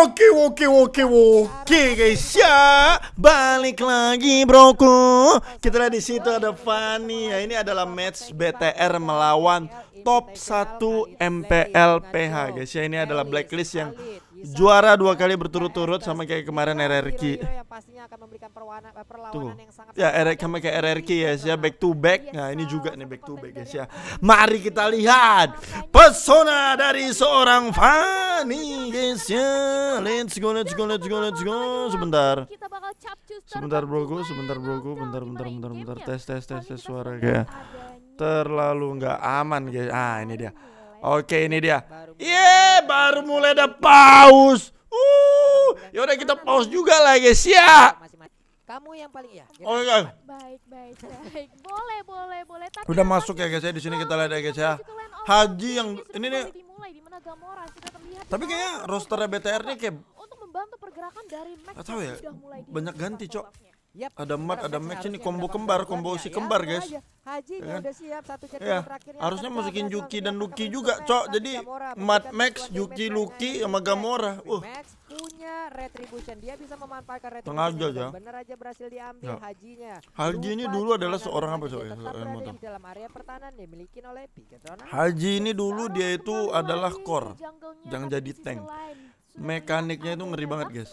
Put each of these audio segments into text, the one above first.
Oke oke oke oke guys ya balik lagi broku kita lihat di situ ada Fanny ya ini adalah match BTR melawan top 1 MPL PH guys ya ini adalah blacklist yang juara dua kali berturut-turut sama kayak kemarin RRQ. Eh, Tuh. perlawanan, yang Ya, RRQ sama kayak RRQ guys ya, ya, back to back. Iya, nah, ini juga nih back to back guys ya. Mari kita lihat pesona dari seorang Fanny guys ya. Let's go, let's go, let's go, let's go. Sebentar. Sebentar bro, gue sebentar bro, gue bentar, bentar, bentar, bentar. Tes, tes, tes, tes suara kayak terlalu nggak aman guys. Ah, ini dia. Oke, ini dia. Iya, baru mulai ada paus. Uh, ya udah kita paus juga lah, guys ya. Kamu yang paling ya. Oh iya. Baik, baik, baik. Boleh, boleh, boleh. Tapi udah masuk ya, guys ya. Di sini kita lihat ya, guys ya. Haji yang ini nih. Tapi ya. kayaknya rosternya BTR nih kayak untuk membantu pergerakan dari Tahu ya. Banyak ganti, Cok. Yep. Ada mat, ada max ini combo kembar, kombo si kembar, ya, guys. Haji ya. Kan? udah siap satu ya. Harusnya masukin Juki dan Luki juga, Cok. Jadi mat max, Juki, Luki sama Gamora. Uh. Max punya retribution. Dia bisa memanfaatkan retribution. Sengaja aja. Bener aja berhasil diambil ya. hajinya. Haji ini dulu adalah seorang apa, Cok? Ya, dalam area pertahanan dimiliki oleh Haji ini dulu dia itu adalah core. Jangan jadi tank. Mekaniknya itu ngeri ya. banget, guys.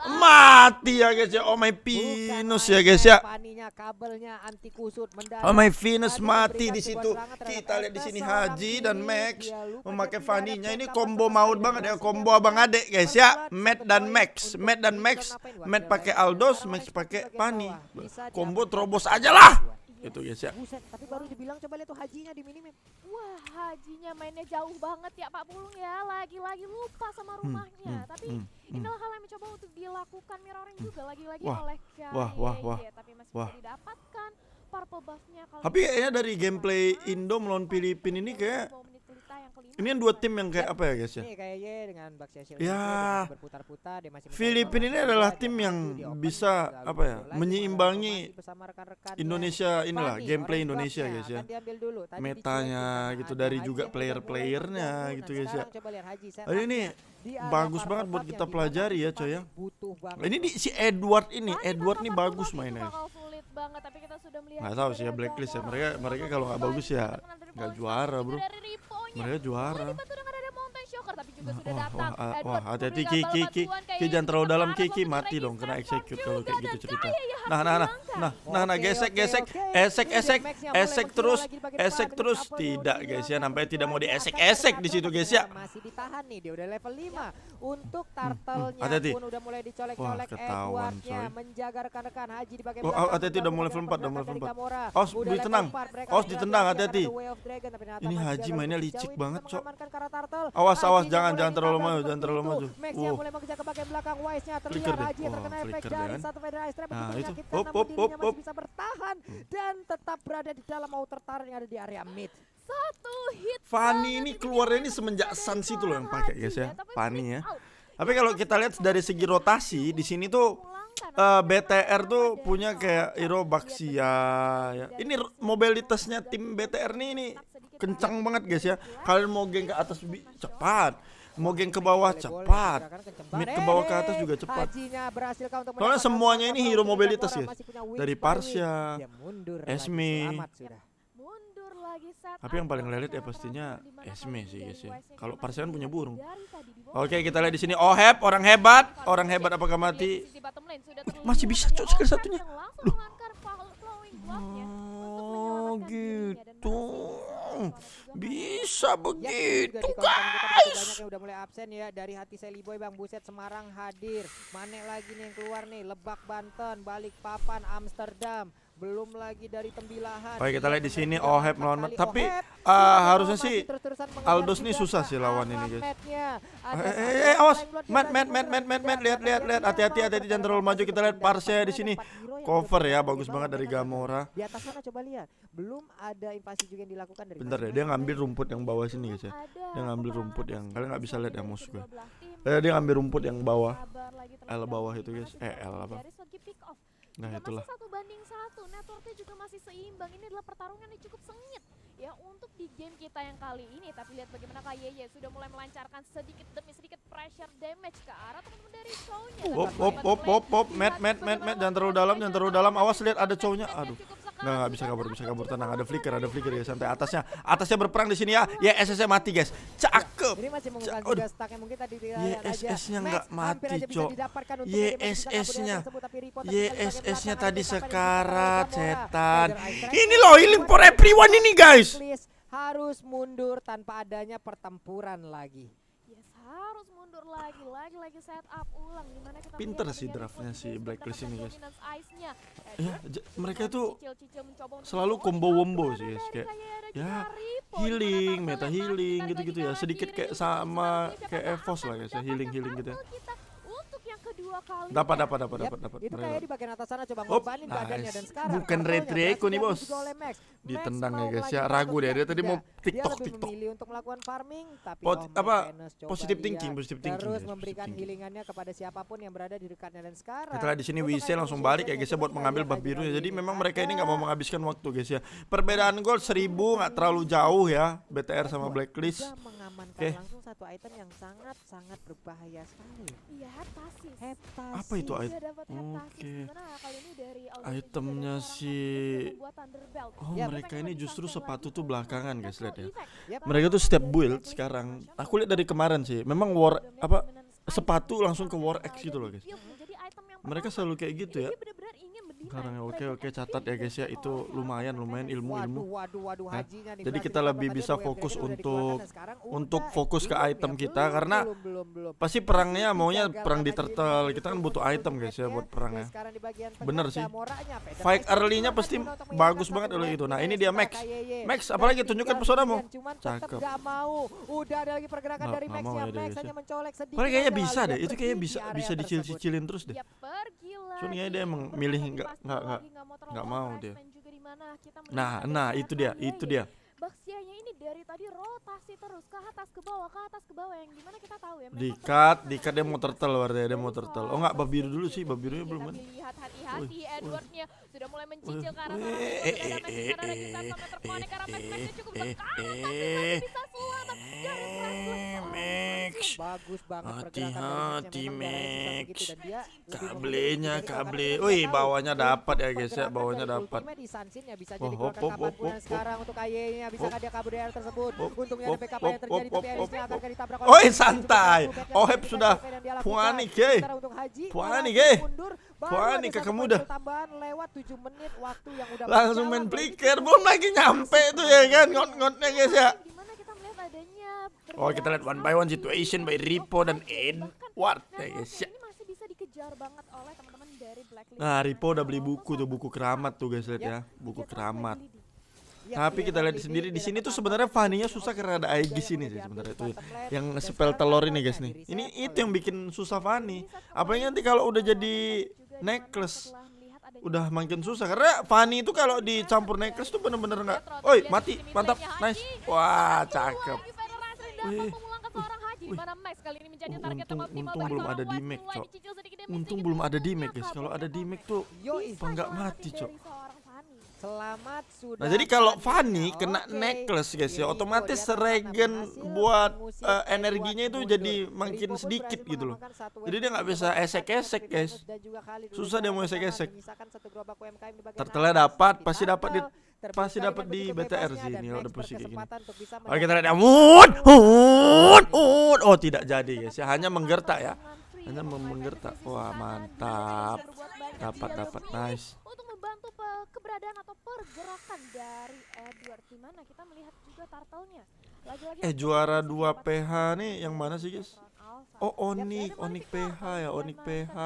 Mati ya guys ya. Oh my Venus ya guys ya. Oh my Venus mati di situ. Kita lihat di sini Haji dan Max memakai Faninya. Nah, ini combo maut banget ya, combo Abang adek guys ya. Matt dan Max, Matt dan Max. Matt pakai Aldos, Max pakai Pani. Combo terobos aja lah. Iya. Itu guys ya. Buset, tapi baru dibilang coba lihat tuh Hajinya di minimap. Wah, hajinya mainnya jauh banget ya Pak Pulung ya. Lagi-lagi lupa sama hmm, rumahnya. Hmm, Tapi hmm, hmm, inilah hal yang mencoba untuk dilakukan mirroring hmm. juga lagi-lagi oleh Kai. Wah, wah, wah. Gitu ya. Tapi masih wah. didapatkan purple buffnya. Tapi kayaknya dari gameplay Indo melawan Filipin ini kayak ini yang dua kan? tim yang kayak iya. apa ya guys ya? Ini iya, ya. ya. Filipina ini adalah tim yang bisa apa ya? Menyeimbangi Indonesia inilah gameplay Indonesia guys ya. Kan Metanya gitu dari juga player-playernya nah, gitu guys ya. Ini bagus banget buat kita pelajari ya coy ya. Ini di, si Edward ini, Edward nih bagus mainnya banget tapi sih ya blacklist ya mereka mereka kalau nggak bagus ya nggak juara bro mereka juara oh, Joker tapi juga sudah datang. Wah, wah, wah hati-hati Kiki, Kiki, Kiki, Kiki jangan terlalu dalam kiki mati dong kena execute kalau kayak gitu cerita. Nah, nah, nah, nah, nah, nah, gesek, gesek, esek, esek, esek terus, esek terus, tidak guys ya, sampai tidak mau diesek-esek di situ guys ya. Masih ditahan nih, dia udah level 5 hmm, untuk hmm, turtle-nya pun udah mulai dicolek-colek Edwardnya menjaga rekan-rekan Haji di bagian oh, belakang. Hati-hati udah mulai level 4, udah mulai level 4. Os tenang. Os tenang, hati-hati. Ini Haji mainnya licik banget, cok. Awas, awas awas jangan jangan terlalu maju, jangan terlalu maju. Max yang mulai mengejar ke bagian belakang Wise-nya terlihat Haji oh, terkena efek dari kan? satu nah, itu hop, hop, hop, hop. bisa bertahan dan tetap berada di dalam mau tertarik yang ada di area mid. Satu hit. Fanny ini keluarnya ini semenjak Sans itu loh yang pakai guys ya. Fanny ya. ya. Tapi kalau kita lihat dari segi rotasi di sini tuh uh, eh, BTR tuh punya kayak Iro Baxia ya. Ini mobilitasnya tim BTR nih ini kencang banget guys ya kalian mau geng ke atas cepat mau geng ke bawah cepat mid ke bawah ke atas juga cepat soalnya semuanya ini hero mobilitas ya dari Parsia Esme tapi yang paling lelet ya pastinya Esme sih guys ya kalau Parsian punya burung oke kita lihat di sini oh heb orang hebat orang hebat apakah mati masih bisa cok sekali satunya Loh. oh gitu bisa iya, begitu guys. Udah mulai absen ya dari hati Seliboy Bang Buset Semarang hadir. Mane lagi nih yang keluar nih Lebak Banten, balik papan Amsterdam. Belum lagi dari tembilahan. Baik, kita iya, lihat di sini Oheb melawan Matt. Tapi uh, harusnya sih Aldous nih susah sih lawan ini, guys. Eh, eh, eh, eh awas. mat Matt, Matt, Matt, Matt, Matt, lihat, lihat, lihat. Hati-hati, hati-hati jangan terlalu maju. Kita lihat Parse di sini cover ya, bagus banget dari Gamora. Di atas sana coba lihat. Belum ada invasi juga yang dilakukan dari Bentar deh, ya, dia ngambil rumput yang bawah sini, guys ya. Dia ngambil rumput yang kalian nggak bisa lihat ya musuh gue. dia ngambil rumput yang bawah. L bawah itu, guys. Eh, L apa? Nah, juga itulah. masih satu banding satu. Networknya juga masih seimbang. Ini adalah pertarungan yang cukup sengit ya untuk di game kita yang kali ini. Tapi lihat bagaimana Kak Yeye sudah mulai melancarkan sedikit demi sedikit pressure damage ke arah teman-teman dari chow Pop pop pop pop hop, hop, met, met, met, met, jangan terlalu dalam, jangan terlalu dalam. Awas lihat ada chow Aduh. Nggak, nggak bisa kabur, bisa kabur tenang. Ada flicker, ada flicker ya santai. Atasnya, atasnya berperang di sini ya. Ya SSC mati guys. Cakep. Ini masih YSS-nya nggak mati, Cok. YSS-nya. YSS-nya tadi sekarat setan. Ini loh healing for everyone ini guys. Iblis harus mundur tanpa adanya pertempuran lagi. Yes, harus mundur lagi, lagi-lagi set up ulang gimana kita Pinter sih draftnya si Blacklist ini guys. Ya, mereka itu selalu combo wombo sih guys kayak ya healing, meta healing gitu-gitu ya. Sedikit kayak sama kayak Evos lah guys ya, healing-healing gitu dua kali. Dapat, ya. dapat, dapat, dapat, dapat. Itu kayak di bagian atas sana coba nice. badannya dan sekarang. Bukan aku nih bos. Ditendang ya guys ya, ragu deh dia tadi mau TikTok TikTok. Pilih untuk melakukan farming tapi apa positif thinking, positif thinking. Terus memberikan healingannya kepada siapapun yang berada di dekatnya dan sekarang. Setelah di sini Wisel langsung balik ya guys ya buat mengambil bab birunya. Jadi memang gitu. mereka ini nggak mau menghabiskan waktu guys ya. Perbedaan gol seribu nggak terlalu jauh ya BTR sama Blacklist mengamankan okay. langsung satu item yang sangat sangat berbahaya sekali. Iya, heptasis. Heptasis. Apa itu iya, item? Oke. Okay. Itemnya si Oh, ya, mereka ini justru sepatu tuh belakangan guys lihat ya. Yep. Mereka tuh setiap build sekarang. Aku lihat dari kemarin sih. Memang war apa sepatu langsung ke war X gitu loh guys. Mereka selalu kayak gitu ya ya oke oke catat ya guys ya itu lumayan lumayan ilmu ilmu. Waduh, waduh, nah, jadi kita lebih bisa ya, fokus untuk untuk fokus ke item kita karena pasti perangnya maunya perang di turtle kita kan butuh item guys ya buat ya. perangnya. Bener sih. Fight early-nya pasti bagus banget oleh itu. Nah ini dia Max. Max apalagi tunjukkan pesonamu. Iya, Cakep. Udah ada lagi ya. ya Max hanya Kayaknya bisa deh. Itu kayaknya bisa bisa dicil cilin terus deh. Soalnya ya dia emang milih nggak nggak nggak nggak mau dia. Juga kita nah, nah itu dia, itu ya. dia ini dari tadi rotasi terus ke atas ke bawah ke atas ke bawah yang gimana kita tahu ya dikat dikat dia mau turtle warnanya dia mau turtle oh enggak babiru dulu sih iya, babirunya belum kan lihat hati-hati Edwardnya sudah mulai mencicil karena eh, sudah ada eh, mesin eh, karena kita sampai terkonek karena mesinnya cukup dekat tapi masih bisa selamat oh, bagus banget hati-hati Max kabelnya kabel wih bawahnya dapat ya guys ya bawahnya dapat wah oh, hop hop hop hop sekarang untuk ayenya bisa dia kabur ya? player tersebut. Oh, Untungnya oh, ada backup oh, yang terjadi oh, tapi Erisnya akan oh, ditabrak oleh Oh, santai. Oheb sudah puani ge. Puani ge. Puani kakak muda. Tambahan lewat 7 menit waktu yang udah Langsung main flicker belum lagi nyampe tuh ya kan ngot-ngotnya guys ya. Oh kita lihat one by one situation by Ripo dan Edward ya guys ya dikejar banget oleh teman-teman dari Blacklist. Nah, Ripo udah beli buku tuh, buku keramat tuh guys lihat ya, ya. buku keramat. Iya, tapi iya, kita iya, lihat sendiri di sini tuh sebenarnya Fanny-nya susah karena ada air di sini sih sebenarnya itu yang spell telur ini guys nih. Ini itu yang bikin susah fani. Apalagi nanti kalau udah jadi necklace udah makin susah karena Fanny itu kalau dicampur necklace tuh bener-bener nggak, oi mati mantap nice, wah cakep. Wih, Wih. untung, untung belum ada di Mac, Cok. Untung belum ada di Mac, guys. Kalau ada di Mac tuh, apa nggak mati, Cok. Selamat sudah. Nah, jadi kalau Fanny kena necklace guys ya, iya, iya, otomatis iya, regen buat uh, energinya itu jadi makin sedikit gitu loh. Jadi dia nggak bisa esek-esek guys. Susah dia mau esek-esek. Tertelah dapat, pasti dapat di pasti dapat di BTR sih ini udah posisi kayak gini. Oke kita lihat Mood, mood, mood. Oh tidak jadi guys ya, hanya menggertak ya. Hanya menggertak. Wah mantap. Dapat dapat nice. Eh, keberadaan atau pergerakan dari Edward di mana kita melihat juga turtle-nya. Lagi-lagi eh juara 2 PH nih yang mana sih, guys? Oh, Onik, Onik PH ya, Onik PH.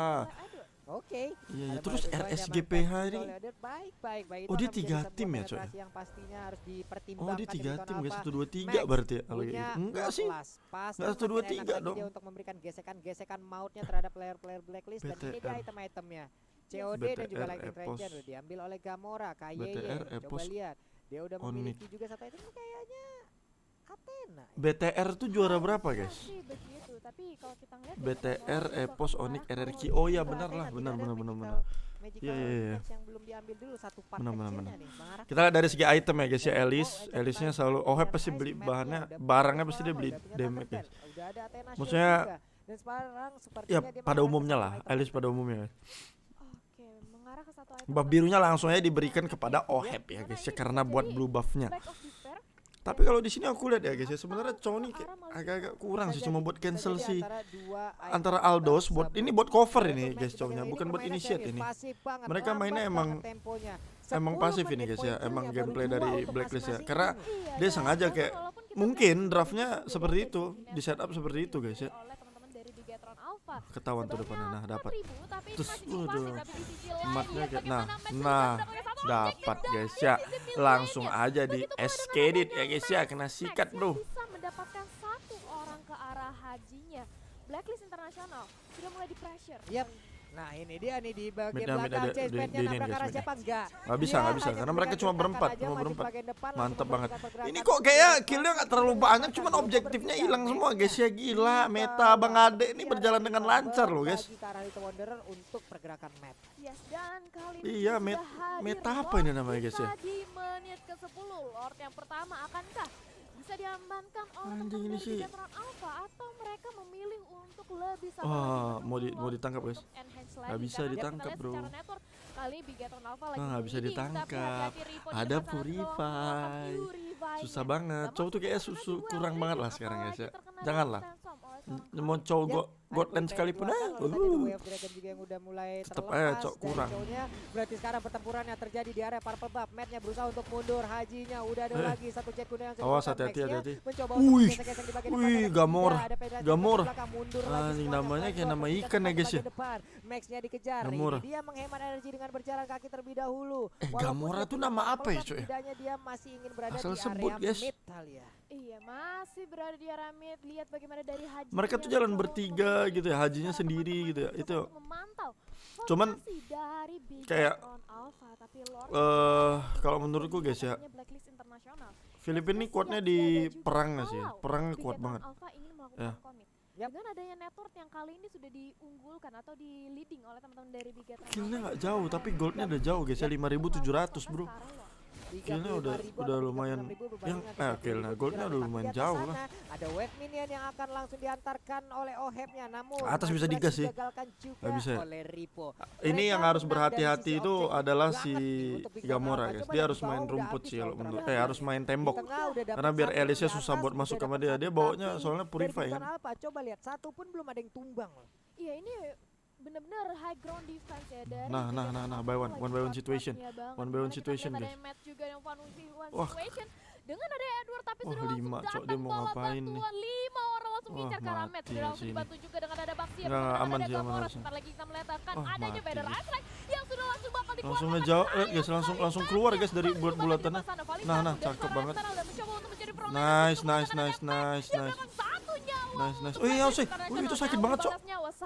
Oke. Iya, ya. terus RSGPH ini. Baik, baik, baik. Oh, dia tiga tim ya, coy. Yang pastinya harus dipertimbangkan. Oh, dia tiga tim, guys. Satu dua tiga berarti ya. Gitu. Enggak sih. Enggak satu dua tiga dong. Dia untuk memberikan gesekan-gesekan mautnya terhadap player-player blacklist dan ini dia item-itemnya. COD BTR, dan juga Lightning Epos. Eh, Ranger diambil oleh Gamora, KYY. E. Eh, Coba lihat, dia udah memiliki Onik. juga satu item kayaknya Athena. Ya? BTR tuh juara berapa, guys? Begitu, tapi kalau kita BTR, Epos, Onyx, RRQ. Oh ya benar lah, benar benar benar benar. Iya iya iya. Yang belum diambil dulu satu part nih. Kita lihat dari segi item ya guys ya Elis, Elisnya selalu oh ya, pasti beli bahannya, barangnya pasti dia beli damage guys. Maksudnya dan sekarang ya pada umumnya lah, Elis pada umumnya mengarah Buff birunya langsung aja diberikan kepada iya, Oheb ya guys ya karena buat blue buffnya. Tapi kalau di sini aku lihat ya guys ya sebenarnya Choni agak-agak kurang sih cuma buat cancel sih antara Aldos buat ini buat cover ini iya, guys cowoknya bukan buat initiate ini. Mereka mainnya emang emang pasif ini guys ya emang gameplay dari Blacklist ya karena iya, dia sengaja kayak mungkin draftnya seperti itu di setup seperti itu guys ya. Ketahuan tuh depannya. Nah, dapat. Terus waduh. Ematnya ya, nah, nah dapat ya. Ya, guys ya. Langsung aja di SKD ya guys ya kena sikat, Bro. mendapatkan satu orang ke arah hajinya. Blacklist internasional sudah mulai di pressure. yep. Nah ini dia nih di bagian belakang mid, chase padnya nabrak arah siapa enggak Gak bisa iya, gak bisa karena mereka cuma berempat cuma berempat Mantep banget Ini kok kayak iya. killnya gak terlalu banyak cuman iya, objektifnya hilang semua guys ya gila Meta Bang Ade ini berjalan dengan lancar loh guys untuk pergerakan map Iya met, meta apa ini namanya guys ya Di menit ke 10 Lord pertama akankah bisa diamankan oleh teman ini sih. Alpha atau mereka memilih untuk lebih sabar. Wah, mau di, mau ditangkap, guys. nggak bisa ditangkap, Bro. nggak kali Alpha lagi. Nah, bisa ditangkap. Ada Purify. Susah banget. Cowok tuh kayak susu kurang banget lah sekarang, guys ya. Janganlah. Oh, mau cowok Botland nah, sekalipun ya. Uh. juga yang udah mulai cok, kurang. Berarti sekarang pertempuran yang terjadi di area Purple Buff. Matt-nya berusaha untuk mundur, Hajinya udah ada eh. lagi satu jet kuda yang Awas hati-hati hati-hati. Mencoba Wih. Wih, Gamor. Gamor. Ah, ini namanya kayak nama ikan ya guys ya. Max-nya dikejar. Gamor. Dia menghemat energi dengan berjalan kaki terlebih dahulu. Eh, Gamora tuh nama apa ya, cuy? Ya? Setidaknya dia masih ingin berada Asal di sebut, guys. Ya. Iya masih berada di Aramid lihat bagaimana dari haji. Mereka tuh jalan bertiga gitu ya hajinya sendiri gitu ya itu. Cuman kayak uh, kalau menurutku guys ya Filipina ini kuatnya di perang nggak sih? Ya? Perang kuat banget. Ya. Yep. Dengan adanya network yang kali ini sudah diunggulkan atau di leading oleh teman-teman dari Bigat. Killnya nggak jauh tapi goldnya udah jauh guys ya 5700 bro killnya udah udah eh, lumayan yang eh killnya goldnya udah lumayan jauh lah ada wave minion yang akan langsung diantarkan oleh ohebnya namun atas bisa digas sih Enggak bisa ini yang harus berhati-hati itu adalah si Gamora guys dia harus main rumput sih kalau menurut eh harus main tembok karena biar Elise susah buat masuk sama dia dia bawanya soalnya purify kan coba lihat satu pun belum ada yang tumbang loh. Iya ini bener-bener high ground defense ya dari nah nah nah nah by one one by one situation ya, one by one situation guys Wah. dengan ada Edward tapi sudah lima, cok dia mau ngapain nih. lima orang langsung Wah, Karamet sudah langsung dibantu juga dengan ada Bakti ya. nah, aman ada Gamora sebentar lagi kita meletakkan adanya Vader Astrike yang sudah langsung bakal dikeluarkan langsung ngejauh eh guys langsung langsung keluar guys dari buat bulatannya nah nah cakep banget nice nice nice nice nice nice nice oh iya sih nice oh, itu sakit banget cok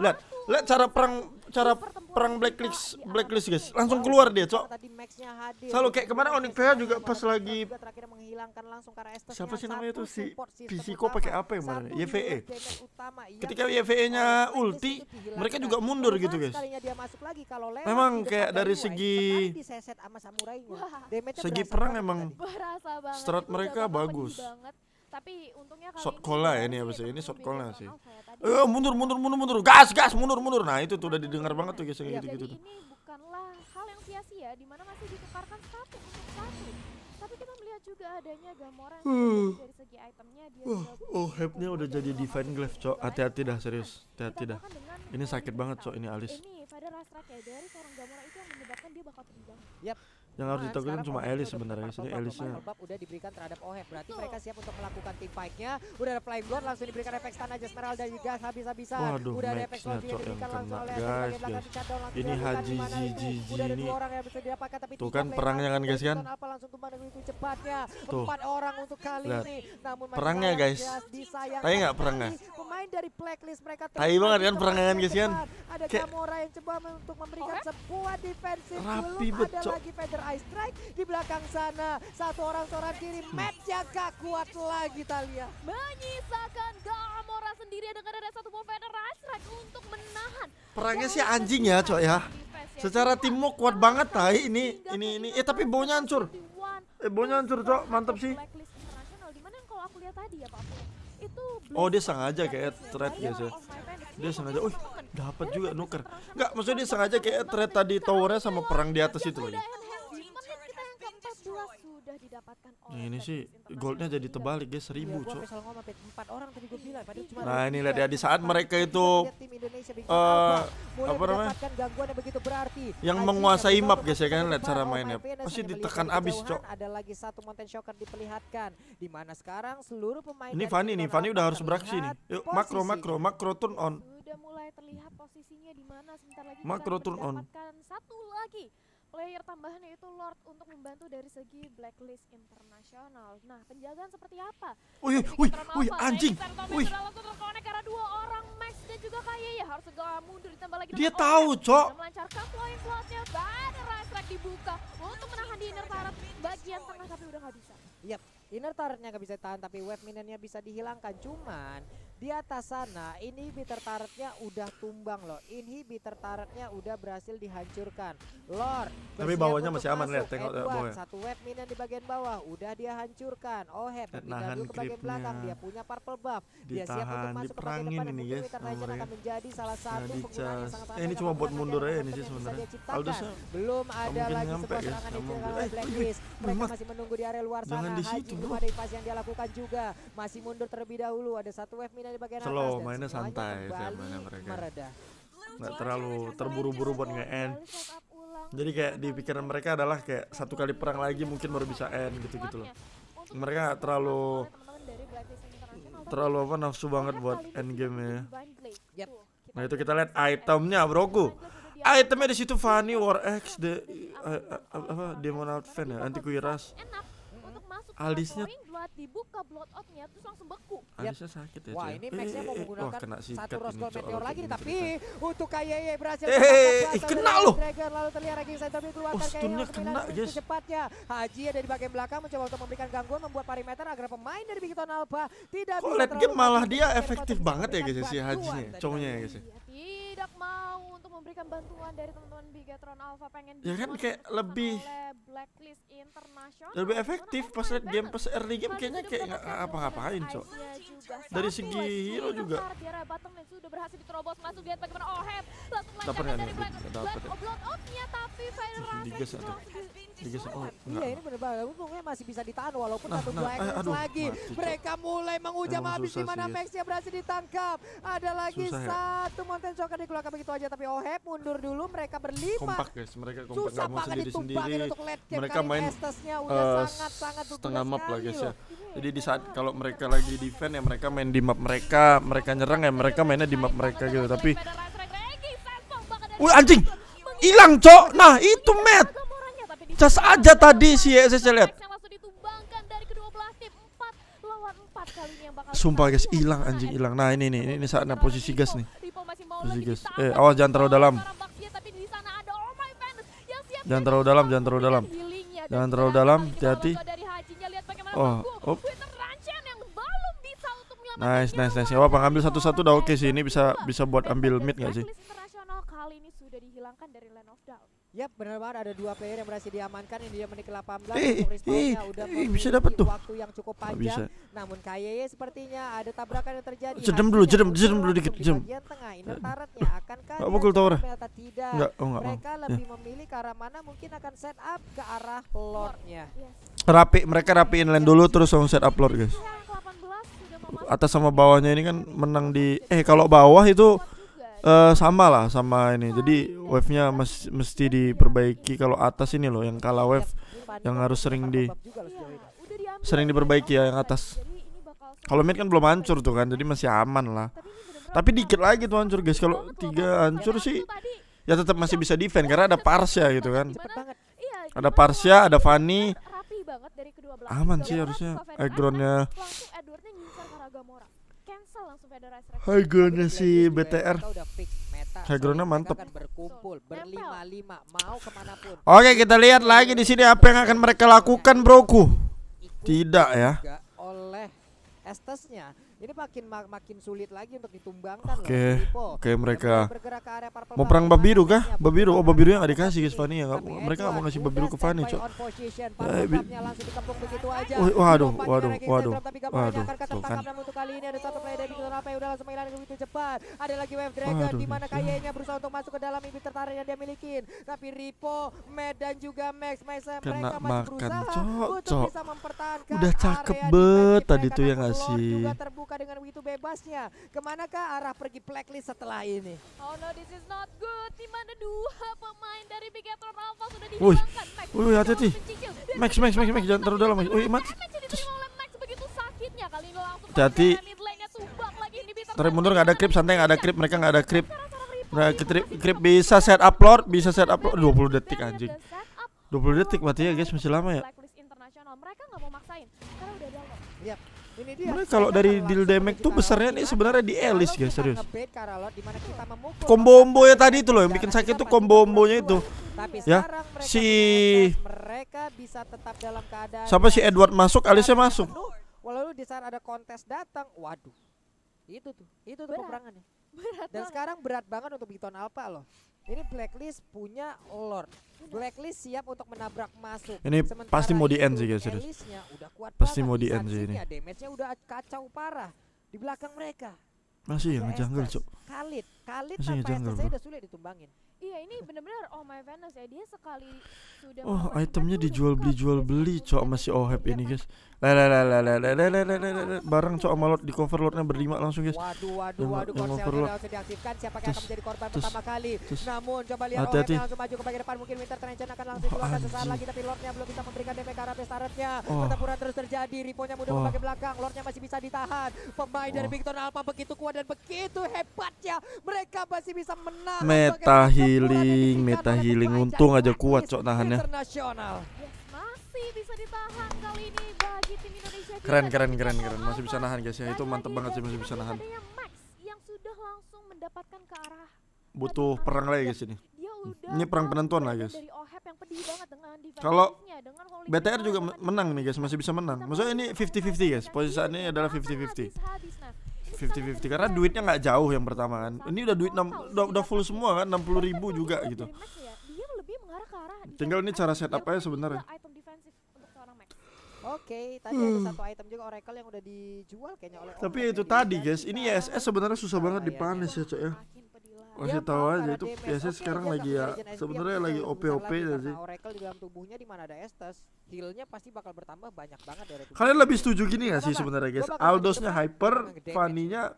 lihat Lihat cara perang cara perang blacklist ya blacklist guys langsung keluar kan dia cok selalu kayak kemarin Onyxia juga pas lagi siapa sih namanya tuh si psiko pakai apa yang mana YVE ketika YVE nya ulti mereka juga mundur gitu guys memang kayak dari segi segi perang emang strat mereka bagus tapi untungnya kali shot call lah ya, ya ini apa sih ini shot call lah sih eh mundur mundur mundur mundur gas gas mundur mundur nah itu tuh udah didengar banget tuh guys kayak iya, gitu gitu tuh ini bukanlah hal yang sia-sia di mana masih ditukarkan satu untuk satu tapi kita melihat juga adanya gamora gitu. dari segi itemnya dia oh hype-nya udah jadi divine glaive cok hati-hati dah serius hati-hati dah ini sakit banget cok ini alis ini pada ya dari seorang gamora itu yang menyebabkan dia bakal terbang yang harus nah, ditakutin cuma Elise sebenarnya sini Elise-nya udah diberikan terhadap Ohem berarti mereka siap untuk melakukan team fight-nya udah ada flying blood langsung diberikan efek stun aja Smeral dan juga habis-habisan udah ada efek stun langsung oleh guys guys ini Haji Jiji ini tuh kan perangnya kan guys kan tuh orang untuk kali ini perangnya guys tapi nggak perangnya pemain dari blacklist mereka tapi banget kan perangnya kan guys kan ada Gamora yang coba untuk memberikan sebuah defensif rapi becok Ice Strike di belakang sana. Satu orang seorang kiri, hmm. matchnya gak kuat lagi Talia. Menyisakan Gamora sendiri dengan ada satu movement Ice Strike untuk menahan. Perangnya sih anjing ya coy ya. ya. Secara timmu kuat banget tai ini ini ini. Eh tapi bonya hancur. Eh bonya hancur cok, mantap sih. Ya, oh dia sengaja kayak thread guys ya. Dia sengaja, uh dapat juga nuker. Enggak, maksudnya dia sengaja kayak thread tadi towernya sama perang di atas itu lagi didapatkan oleh nah, ini sih goldnya jadi terbalik guys seribu ya, cok orang tadi gue bilang cuma nah inilah dia ya, di saat mereka itu uh, apa namanya yang begitu berarti yang menguasai map guys ya kan lihat cara mainnya pasti ditekan abis cok ada lagi satu mountain shocker diperlihatkan di mana sekarang seluruh pemain ini Fanny nih Fanny udah harus beraksi nih yuk makro makro makro turn on udah mulai terlihat posisinya di mana sebentar lagi makro turn on satu lagi layer tambahan yaitu Lord untuk membantu dari segi blacklist internasional. Nah, penjagaan seperti apa? Wih, wih, wih, anjing. Wih. karena dua orang Max dan juga Kaya ya harus segera mundur ditambah lagi. Dia tahu, Cok. Melancarkan flying plotnya banner Rastrek dibuka untuk menahan di inner turret bagian tengah tapi udah nggak bisa. Yap, inner turretnya nggak bisa tahan tapi web minionnya bisa dihilangkan. Cuman di atas sana inhibitor turretnya udah tumbang loh. Inhibitor turretnya udah berhasil dihancurkan. Lord. Tapi bawahnya masih aman lihat tengok bawah. Satu web minion di bagian bawah udah dia hancurkan. Oh head pindah dulu ke bagian belakang dia punya purple buff. Dia siap untuk masuk ke bagian depan ini guys. Winter nah, akan menjadi salah nah, satu penggunaan yang sangat eh, ini cuma buat mundur ya ini sih sebenarnya. Aldusnya belum ada lagi ya. sebuah serangan yang dilakukan oleh Blacklist. Mereka masih menunggu di area luar sana. Haji belum ada invasi yang dia lakukan juga. Masih mundur terlebih dahulu. Ada satu webmin minion dari slow, mainnya santai mainnya mereka. Nggak terlalu terburu-buru buat nge-end. Jadi kayak di pikiran mereka adalah kayak satu kali perang lagi mungkin baru bisa end gitu-gitu loh. Mereka terlalu terlalu apa nafsu banget buat end game ya. Nah itu kita lihat itemnya broku. Itemnya di situ Fanny War X the uh, apa Demon Advent ya anti kuiras alisnya blood dibuka blood outnya terus langsung beku alisnya sakit ya wah ini Maxnya eh, mau eh, eh. menggunakan oh, satu Roscoe Meteor lagi tapi untuk KYY berhasil eh kena loh lalu terlihat lagi keluar dikeluarkan stunnya kena guys cepatnya Haji ada di bagian belakang mencoba untuk memberikan gangguan membuat parameter agar pemain dari Bikiton Alba tidak bisa late game malah dia efektif banget ya guys ya, si Haji nya iya, cowoknya ya guys ya. tidak mau memberikan bantuan dari teman-teman Bigatron Alpha pengen ya kan kayak lebih blacklist internasional lebih efektif pas kan game pas early game kayaknya kayak nggak apa-apain cok dari segi hero juga sudah berhasil diterobos masuk lihat bagaimana Oheb tapi Digas atau Digas oh iya ini bener banget untungnya masih bisa ditahan walaupun nah, satu nah, Black eh, lagi mereka mulai mengujam habis di mana ya. Maxnya berhasil ditangkap ada lagi ya. satu mountain shock kan dikeluarkan begitu aja tapi oh Web eh, mundur dulu mereka berlima. Kompak guys, mereka kompak Susah mau sendiri sendiri. Untuk mereka main uh, sangat, sangat setengah map lah guys ya. Jadi di saat kalau mereka lagi defend ya mereka main di map mereka, mereka nyerang ya mereka mainnya di map mereka gitu. Tapi Wih anjing hilang cok nah itu met cas aja tadi si ESS lihat sumpah guys hilang anjing hilang nah ini nih ini saatnya posisi gas nih sih guys. Eh, awas jangan terlalu dalam. Oh jangan terlalu dalam, jangan terlalu dalam. Jangan terlalu dalam, hati-hati. Oh, op. Oh. Nice, nice, nice. Siapa apa ngambil satu-satu udah oke sih. Ini bisa bisa buat ambil mid gak sih? kali ini sudah dihilangkan dari Land of Doubt. Yap, benar banget ada dua player yang berhasil diamankan ini dia menit ke-18 eh, untuk eh, udah eh, bisa dapat tuh. waktu yang cukup panjang. Namun KYY sepertinya ada tabrakan yang terjadi. Jedem dulu, jedem, jedem dulu dikit, jedem. Di tengah ini akan kan. Enggak pukul tower. Tidak. Enggak, oh, enggak, oh. mereka lebih ya. memilih ke arah mana mungkin akan set up ke arah lordnya. Rapi, mereka rapiin lane dulu terus langsung set up lord, guys. Iya, Atas sama bawahnya ini kan iya, menang di iya. eh kalau bawah itu Uh, sama lah sama ini jadi wave nya mes mesti diperbaiki kalau atas ini loh yang kalah wave yang harus sering di sering diperbaiki ya yang atas kalau mid kan belum hancur tuh kan jadi masih aman lah tapi dikit lagi tuh hancur guys kalau tiga hancur sih ya tetap masih bisa defend karena ada parsia gitu kan ada parsia ada Fanny aman sih harusnya backgroundnya cancel langsung Fedora Resurrection. High si BTR. High ground mantep. Berkumpul berlima-lima mau Oke, kita lihat lagi di sini apa yang akan mereka lakukan, broku. Tidak ya estes ini makin mak makin sulit lagi untuk ditumbangkan okay. Oke. Oke, mereka mau perang babiru kah? Babiru, oh babiru yang dikasih guys Fanny ya. Mereka nggak mau ngasih babiru ke Fanny, Cok. Eh, waduh, waduh, waduh, waduh. Waduh, tuh kan. Ada lagi wave dragon di mana kayaknya berusaha untuk masuk ke dalam mimpi tertarik yang dia milikin. Tapi Ripo, Med dan juga Max, Max mereka masih berusaha untuk bisa Udah cakep bet tadi tuh yang nggak sih. juga terbuka dengan begitu bebasnya. Kemanakah arah pergi blacklist setelah ini? Oh no, this is not good. Di mana dua pemain dari Big Apple Alpha sudah dihilangkan. Max, hati-hati. Max, Max, Max, Max, jangan terlalu dalam. Uy, Max. Hati-hati. Terus mundur nggak ada creep, santai nggak ada creep, mereka nggak ada creep. Nah, creep, creep bisa set upload, bisa set upload 20 detik anjing. 20 detik berarti ya guys, masih lama ya. Mereka nggak mau maksain karena udah Yap. Ini dia. kalau dari deal damage tuh besarnya nih sebenarnya di Elise guys serius. Combo combo ya tadi itu loh yang bikin sakit tuh combo itu. Tapi ya si mereka bisa tetap dalam keadaan Sampai si Edward masuk, Alice masuk. Walau di saat ada kontes datang, waduh. Itu tuh, itu tuh peperangan peperangannya. Dan sekarang berat banget untuk Biton Alpha loh. Ini Blacklist punya Lord. Blacklist siap untuk menabrak masuk. Ini Sementara pasti mau di end sih guys, pasti mau di end sih ini. Ya, damage-nya udah kacau parah di belakang mereka. Masih yang jungle, Cuk. Kalit, kalit, tanpa saya udah sulit ditumbangin. Iya, ini benar-benar oh my Venus ya. Dia sekali sudah Oh, itemnya dijual beli jual beli, Cok, masih ohep ini, guys. Lah lah lah lah lah lah lah lah lah barang cok malot di cover Lordnya berlima langsung guys. Waduh waduh yang, waduh yang cover Lord. diaktifkan siapa yang akan menjadi korban tus, pertama kali. Tus, Namun coba lihat hati -hati. langsung maju ke bagian depan mungkin Winter Trenchant akan langsung keluar dikeluarkan sesaat lagi tapi Lordnya belum bisa memberikan damage ke arah Pestaretnya. Oh. Pertempuran terus terjadi, Riponya mudah oh. ke belakang, Lordnya masih bisa ditahan. Pemain oh. dari Victor Alpha begitu kuat dan begitu hebatnya mereka masih bisa menang. Meta healing, meta healing untung aja kuat cok nahannya. Internasional masih bisa ditahan kali ini bagi tim Indonesia. Keren keren keren keren masih bisa nahan guys ya itu mantep banget sih masih bisa nahan. Max yang sudah langsung mendapatkan ke arah butuh perang lagi guys ini. Ini perang penentuan lah guys. Kalau BTR juga menang nih guys, masih bisa menang. Maksudnya ini 50-50 guys. posisinya adalah 50-50. 50-50 karena duitnya nggak jauh yang pertama kan. Ini udah duit 6, udah, udah full semua kan 60.000 juga ya, gitu. Ya. Tinggal ini cara setup aja sebenarnya. Oke, okay, tadi hmm. ada satu item juga Oracle yang udah dijual kayaknya oleh Tapi Oracle itu tadi guys, ini ISS sebenarnya susah nah, banget dipanis ya, Cok ya. Masih tahu aja itu ESS okay, sekarang lagi ya sebenarnya lagi OP-OP ya sih. Oracle di dalam tubuhnya di mana ada Estes, healnya pasti bakal bertambah banyak banget dari Kalian lebih setuju gini gak sih sebenarnya guys? Aldosnya hyper, Fanny-nya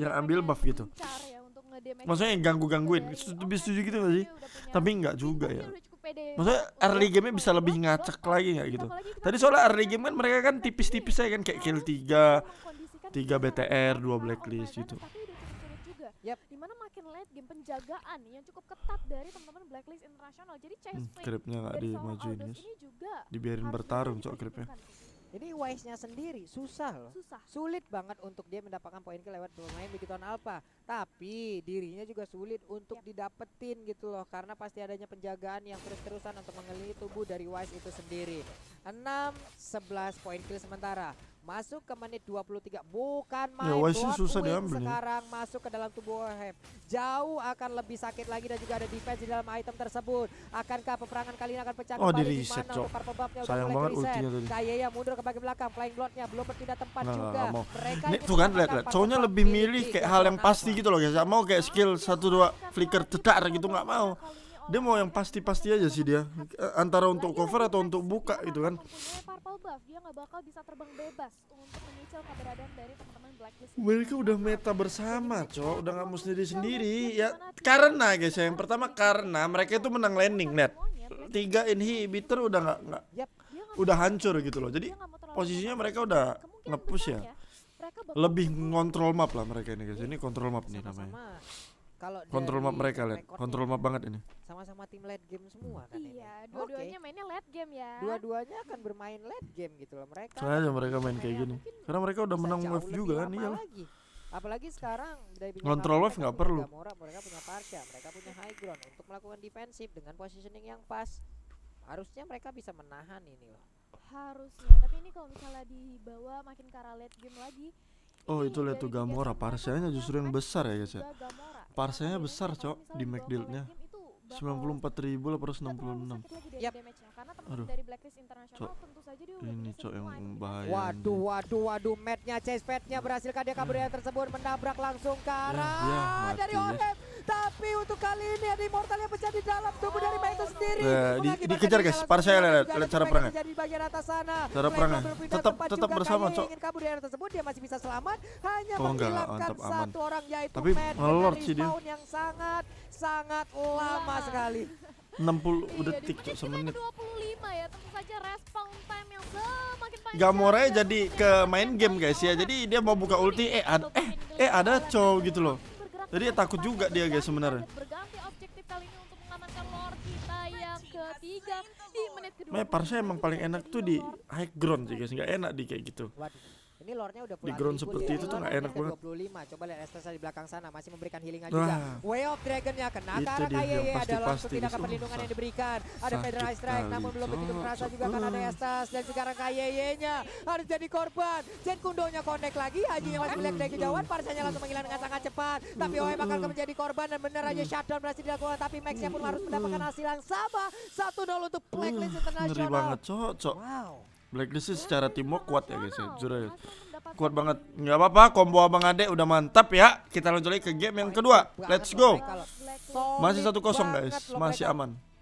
yang ambil buff gitu. Maksudnya yang ganggu-gangguin. Lebih setuju gitu gak sih? Tapi enggak juga ya. Maksudnya early game bisa lebih ngacak lagi nggak gitu? Tadi soalnya early game kan mereka kan tipis-tipis aja ya kan kayak kill 3 3 BTR, 2 blacklist gitu. Yep. Dimana makin late game penjagaan yang cukup ketat dari teman-teman blacklist internasional. Jadi chase hmm, di nggak dimajuin guys. Dibiarin bertarung cok gripnya. Ini wise-nya sendiri susah loh. Susah. Sulit banget untuk dia mendapatkan poin ke lewat bermain begitu alpha. Tapi dirinya juga sulit untuk yep. didapetin gitu loh karena pasti adanya penjagaan yang terus-terusan untuk mengelilingi tubuh dari wise itu sendiri. 6 11 poin kill sementara. Masuk ke menit 23 Bukan ya, main ya, Buat susah diambil ya. sekarang masuk ke dalam tubuh Wahab Jauh akan lebih sakit lagi Dan juga ada defense di dalam item tersebut Akankah peperangan kali ini akan pecah oh, kembali di mana untuk Sayang banget ultinya tadi yang mundur ke bagian belakang Flying bloodnya belum berpindah tempat nah, juga mau. Nih, Tuh kan lihat lihat Cowoknya lebih milih kayak hal yang pasti gitu loh guys Gak mau kayak skill satu dua flicker cedar gitu nggak mau dia mau yang pasti-pasti aja sih dia eh, antara untuk cover atau untuk buka itu kan mereka udah meta bersama cok udah nggak mau sendiri sendiri ya karena guys ya yang pertama karena mereka itu menang landing net tiga inhibitor udah nggak nggak udah hancur gitu loh jadi posisinya mereka udah ngepush ya lebih ngontrol map lah mereka ini guys ini iya. kontrol map nih namanya kalau kontrol map mereka lihat, kontrol map banget ini. Sama-sama tim late game semua kan Iya, dua-duanya okay. mainnya late game ya. Dua-duanya akan bermain late game gitu loh mereka. aja mereka main kayak gini. Karena mereka udah menang wave juga kan, iya. Apalagi sekarang kontrol wave nggak perlu. Gamora, mereka punya Parsha, mereka punya high ground untuk melakukan defensif dengan positioning yang pas. Harusnya mereka bisa menahan ini loh harusnya tapi ini kalau misalnya dibawa makin ke arah late game lagi Oh itu lihat tuh Gamora Parsenya justru yang besar ya guys ya Parsenya besar cok di McDeal nya 94.866. Yap. Karena Aduh. dari Blacklist Internasional tentu saja dia ini cok yang bahaya. Waduh, waduh, waduh, matnya chase padnya berhasilkan dia kaburian ya. tersebut menabrak langsung ke ya, arah ya, dari Ohem. Tapi untuk kali ini ada immortalnya pecah di dalam tubuh dari Michael sendiri. Eh, di, dikejar guys, parsial lihat, lihat cara perangnya. Jadi bagian atas sana. Cara perangnya tetap tetap bersama cok. Ingin kabur dari tersebut dia masih bisa selamat hanya menghilangkan satu orang yaitu Tapi ngelord sih dia. Yang sangat sangat lama lama iya. sekali. 60 iya, detik cok semenit. 25 ya, tentu saja respon time yang semakin panjang. Gamora jadi ke main game guys ya. Jadi dia mau buka ulti eh ada eh eh ada cowok gitu loh. Jadi takut juga dia guys sebenarnya. Berganti objektif kali ini untuk mengamankan lord kita yang ketiga di menit kedua. Me, saya emang paling enak tuh di high ground sih guys, enggak enak di kayak gitu. Ini lordnya udah pulang. Di ground seperti ya. itu tuh gak enak banget. 25. Coba lihat Estresa di belakang sana masih memberikan healing aja. juga. Nah. Way of Dragon-nya kena ke arah ya ada langsung tindakan perlindungan yang diberikan. Ada Federal Strike namun belum begitu merasa juga karena ada Estas dan sekarang KYY-nya harus jadi korban. Jen Kundonya connect lagi Haji yang masih melihat dari kejauhan Parsanya langsung menghilang dengan sangat cepat. Tapi OE bakal menjadi korban dan benar aja shutdown berhasil dilakukan tapi max pun harus mendapatkan hasil yang sama. Satu 0 untuk Blacklist Internasional. Ngeri banget cocok. Wow. Blacklist sih secara teamwork iya, kuat ya iya. guys ya. Jujur ya. Kuat banget. Nggak apa-apa, combo Abang adek udah mantap ya. Kita lanjut lagi ke game yang kedua. Let's go. Masih 1-0 guys, masih aman.